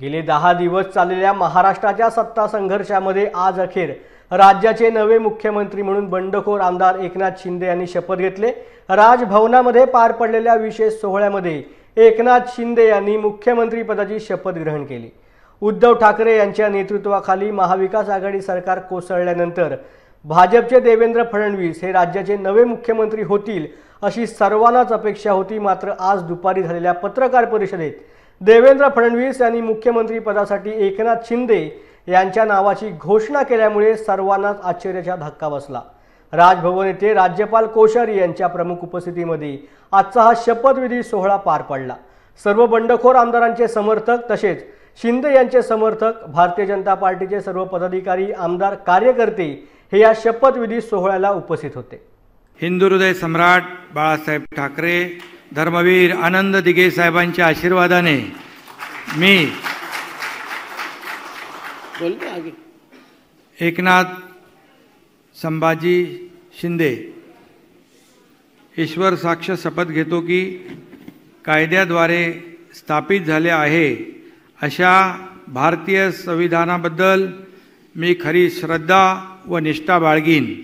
गेले दहा दिवस चाललेल्या महाराष्ट्राच्या सत्ता संघर्षामध्ये आज अखेर राज्याचे नवे मुख्यमंत्री म्हणून बंडखोर आमदार एकनाथ शिंदे यांनी शपथ घेतले राजभवनामध्ये पार पडलेल्या विशेष सोहळ्यामध्ये एकनाथ शिंदे यांनी मुख्यमंत्री पदाची शपथ ग्रहण केली उद्धव ठाकरे यांच्या नेतृत्वाखाली महाविकास आघाडी सरकार कोसळल्यानंतर भाजपचे देवेंद्र फडणवीस हे राज्याचे नवे मुख्यमंत्री होतील अशी सर्वांनाच अपेक्षा होती मात्र आज दुपारी झालेल्या पत्रकार परिषदेत देवेंद्र फडणवीस यांनी मुख्यमंत्री पदासाठी एकनाथ शिंदे यांच्या नावाची घोषणा केल्यामुळे सर्वांनाच आश्चर्याचा धक्का बसला राजभवन येथे राज्यपाल कोश्यारी यांच्या प्रमुख उपस्थितीमध्ये आजचा हा शपथविधी सोहळा पार पडला सर्व बंडखोर आमदारांचे समर्थक तसेच शिंदे यांचे समर्थक भारतीय जनता पार्टीचे सर्व पदाधिकारी आमदार कार्यकर्ते हे या शपथविधी सोहळ्याला उपस्थित होते हिंदू हृदय सम्राट बाळासाहेब ठाकरे धर्मवीर आनंद दिघे साहेबांच्या आशीर्वादाने मी एकनाथ संभाजी शिंदे ईश्वर साक्ष शपथ घेतो की कायद्याद्वारे स्थापित झाले आहे अशा भारतीय संविधानाबद्दल मी खरी श्रद्धा व निष्ठा बाळगीन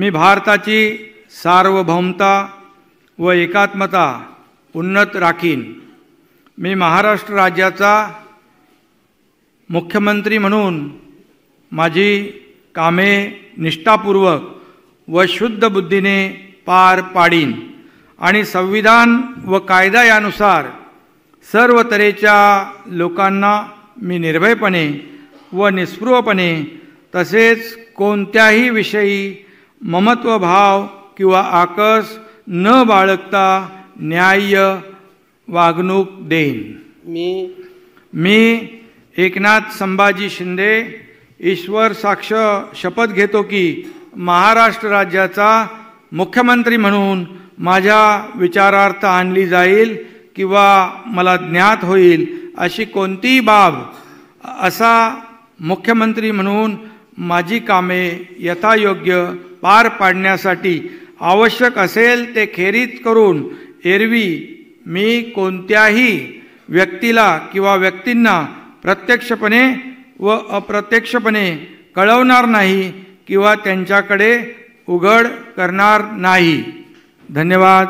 मी भारताची सार्वभौमता व एकात्मता उन्नत राखीन मी महाराष्ट्र राज्याचा मुख्यमंत्री म्हणून माझी कामे निष्ठापूर्वक व शुद्ध बुद्धीने पार पाडीन आणि संविधान व कायदा यानुसार सर्व तऱ्हेच्या लोकांना मी निर्भयपणे व निस्पृहपणे तसेच कोणत्याही विषयी ममत्वभाव किंवा आकस न बाळगता न्याय्य वागणूक देईन मी मी एकनाथ संभाजी शिंदे ईश्वर साक्ष शपथ घेतो की महाराष्ट्र राज्याचा मुख्यमंत्री म्हणून माझ्या विचारार्थ आणली जाईल किंवा मला ज्ञात होईल अशी कोणतीही बाब असा मुख्यमंत्री म्हणून माझी कामे यथायोग्य पार पाडण्यासाठी आवश्यक असेल ते खेरीज करून एरवी मी कोणत्याही व्यक्तीला किंवा व्यक्तींना प्रत्यक्षपणे व अप्रत्यक्षपणे कळवणार नाही किंवा त्यांच्याकडे उघड करणार नाही धन्यवाद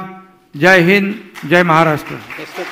जय हिंद जय महाराष्ट्र